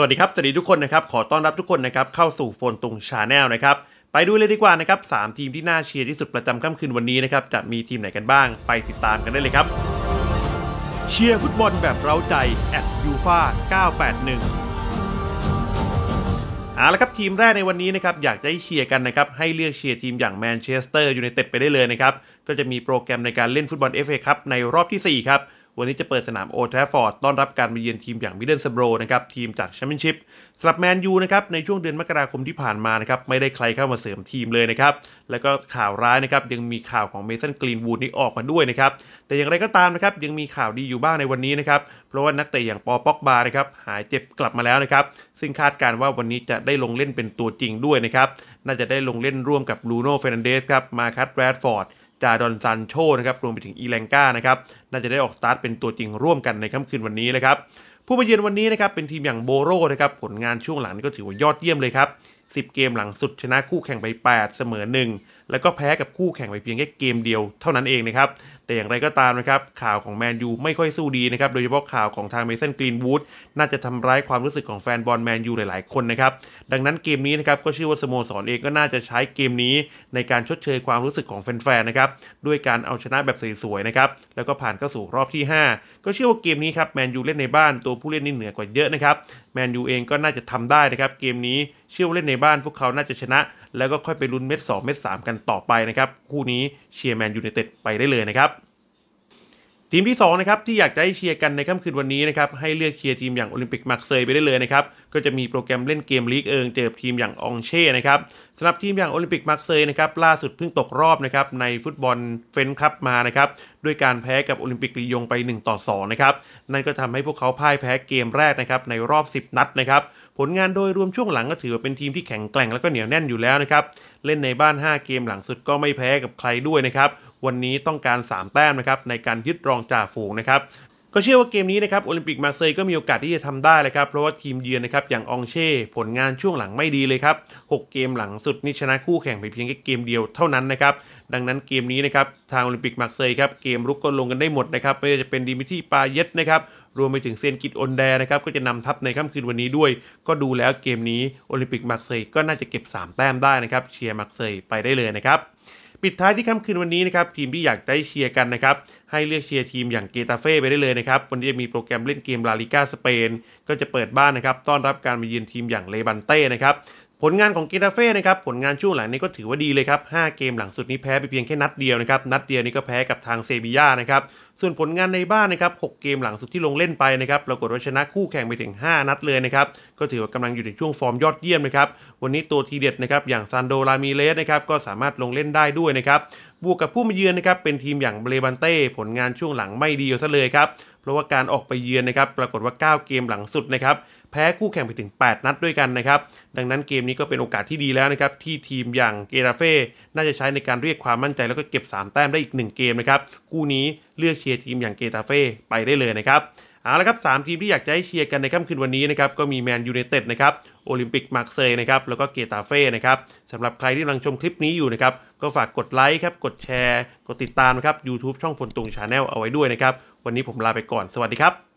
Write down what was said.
สวัสดีครับ สวัสดีทุกคนนะครับขอต้อนรับทุกคนนะครับ เข้าสู่โฟนตรงชาแนลนะครับไปดูเลยดีกว่านะครับสทีมที่น่าเชียร์ที่สุดประจำค่ำคืนวันนี้นะครับจะมีทีมไหนกันบ้าง ไปติดตามกันได้เลยครับ เชียร์ฟุตบอลแบบเราใจแอดยูฟา981เอาละครับทีมแรกในวันนี้นะครับอยากจะให้เชียร์กันนะครับให้เลือกเชียร์ทีมอย่างแมนเชสเตอร์ยูไนเต็ดไปได้เลยนะครับก็จะมีโปรแกรมในการเล่นฟุตบอล FA ครับในรอบที่4 ครับวันนี้จะเปิดสนามโอทรฟอร์ดต้อนรับการมาเยือนทีมอย่างมิเดิลสโบรนะครับทีมจากแชมเปี้ยนชิพสำหรับแมนยูนะครับในช่วงเดือนมกราคมที่ผ่านมานะครับไม่ได้ใครเข้ามาเสริมทีมเลยนะครับแล้วก็ข่าวร้ายนะครับยังมีข่าวของเมสันกรีนวูดนี่ออกมาด้วยนะครับแต่อย่างไรก็ตามนะครับยังมีข่าวดีอยู่บ้างในวันนี้นะครับเพราะว่านักเตะอย่างปอป็อกบานะครับหายเจ็บกลับมาแล้วนะครับซึ่งคาดการว่าวันนี้จะได้ลงเล่นเป็นตัวจริงด้วยนะครับน่าจะได้ลงเล่นร่วมกับลูโน่เฟรนเดสครับมาคัตแรดฟอร์ดจาดอนซันโชนะครับ รวมไปถึงอีแลงกานะครับ น่าจะได้ออกสตาร์ทเป็นตัวจริงร่วมกันในค่ำคืนวันนี้นะครับ ผู้มาเยือนวันนี้นะครับ เป็นทีมอย่างโบโรนะครับ ผลงานช่วงหลังนี้ก็ถือว่ายอดเยี่ยมเลยครับ 10 เกมหลังสุดชนะคู่แข่งไป 8เสมอ1แล้วก็แพ้กับคู่แข่งไปเพียงแค่เกมเดียวเท่านั้นเองนะครับ แต่อย่างไรก็ตามนะครับ ข่าวของแมนยูไม่ค่อยสู้ดีนะครับ โดยเฉพาะข่าวของทางเมสันกรีนวูดน่าจะทำร้ายความรู้สึกของแฟนบอลแมนยูหลายๆ คนนะครับ ดังนั้นเกมนี้นะครับก็ชื่อว่าสโมสรเองก็น่าจะใช้เกมนี้ในการชดเชยความรู้สึกของแฟน ๆ นะครับ ด้วยการเอาชนะแบบสวย ๆ นะครับแล้วก็ผ่านเข้าสู่รอบที่ 5 ก็เชื่อว่าเกมนี้ครับแมนยูเล่นในบ้าน ตัวผู้เล่นนี่เหนือกว่าเยอะนะครับแมนยูเองก็น่าจะทำได้นะครับเกมนี้เชื่อว่าเล่นในบ้าน พวกเขาน่าจะชนะ แล้วก็ค่อยไปลุ้นเม็ด2เม็ด3กันต่อไปนะครับคู่นี้เชียร์แมนยูไนเต็ดไปได้เลยนะครับทีมที่2นะครับ ที่อยากได้เชียร์กันในค่ำคืนวันนี้นะครับ ให้เลือกเชียร์ทีมอย่างโอลิมปิกมาร์เซย์ไปได้เลยนะครับ ก็จะมีโปรแกรมเล่นเกมลีกเอิงเจอทีมอย่างอองเช่นะครับสำหรับทีมอย่างโอลิมปิกมาร์เซย์นะครับ ล่าสุดเพิ่งตกรอบนะครับในฟุตบอลเฟนคัพมานะครับ ด้วยการแพ้กับโอลิมปิกลียงไป 1 ต่อ 2 นะครับ นั่นก็ทำให้พวกเขาพ่ายแพ้เกมแรกนะครับในรอบ 10 นัดนะครับผลงานโดยรวมช่วงหลังก็ถือว่าเป็นทีมที่แข็งแกร่งแล้วก็เหนียวแน่นอยู่แล้วนะครับเล่นในบ้าน 5 เกมหลังสุดก็ไม่แพ้กับใครด้วยนะครับวันนี้ต้องการ3แต้มนะครับในการยึดรองจ่าฝูงนะครับก็เชื่อว่าเกมนี้นะครับโอลิมปิกมาเซย์ก็มีโอกาสที่จะทำได้เลยครับเพราะว่าทีมเยือนนะครับอย่างองเช่ ผลงานช่วงหลังไม่ดีเลยครับ6เกมหลังสุดนี่ชนะคู่แข่งไปเพียงแค่เกมเดียวเท่านั้นนะครับดังนั้นเกมนี้นะครับทางโอลิมปิกมาเซย์ครับเกมรุกก็ลงกันได้หมดนะครับไม่ว่าจะเป็นดิมิทีปาเยตนะครับรวมไปถึงเซนกิตอนแดนะครับก็จะนำทัพในค่ำคืนวันนี้ด้วย ก็ดูแล้วเกมนี้โอลิมปิกมาเซย์ก็น่าจะเก็บ 3 แต้มได้นะครับเชียร์มาเซย์ไปได้เลยนะครับปิดท้ายที่ค่ำคืนวันนี้นะครับ ทีมที่อยากได้เชียร์กันนะครับ ให้เลือกเชียร์ทีมอย่างเกตาเฟ่ไปได้เลยนะครับ วันนี้จะมีโปรแกรมเล่นเกมลาลิก้าสเปนก็จะเปิดบ้านนะครับ ต้อนรับการมาเยือนทีมอย่างเลบันเต้นะครับผลงานของเกตาเฟ่นะครับผลงานช่วงหลังนี้ก็ถือว่าดีเลยครับ 5 เกมหลังสุดนี้แพ้ไปเพียงแค่นัดเดียวนะครับ นัดเดียวนี้ก็แพ้กับทางเซบีย่านะครับส่วนผลงานในบ้านนะครับ 6 เกมหลังสุดที่ลงเล่นไปนะครับ ปรากฏว่าชนะคู่แข่งไปถึง 5 นัดเลยนะครับก็ถือว่ากำลังอยู่ในช่วงฟอร์มยอดเยี่ยมนะครับวันนี้ตัวทีเด็ดนะครับอย่างซานโดรามีเลสนะครับก็สามารถลงเล่นได้ด้วยนะครับบวกกับผู้มาเยือนนะครับเป็นทีมอย่างเบเรบันเต้ผลงานช่วงหลังไม่ดีซะเลยครับเพราะว่าการออกไปเยือนนะครับปรากฏว่า 9 เกมหลังสุดนะครับแพ้คู่แข่งไปถึง 8 นัดด้วยกันนะครับ ดังนั้นเกมนี้ก็เป็นโอกาสที่ดีแล้วนะครับที่ทีมอย่างเกราเฟ่ น่าจะใช้ในการเรียกความมั่นใจแล้วก็เก็บ 3 แต้มได้อีก 1 เกมนะครับคู่นี้เลือกเชียร์ทีมอย่างเกตาเฟ่ไปได้เลยนะครับเอาละครับสามทีมที่อยากจะให้เชียร์กันในค่ำคืนวันนี้นะครับก็มีแมนยูไนเต็ดนะครับโอลิมปิกมาร์เซย์นะครับแล้วก็เกตาเฟ่นะครับสำหรับใครที่กำลังชมคลิปนี้อยู่นะครับก็ฝากกดไลค์ครับกดแชร์กดติดตามนะครับยูทูบช่องฝนตุงชาแนลเอาไว้ด้วยนะครับวันนี้ผมลาไปก่อนสวัสดีครับ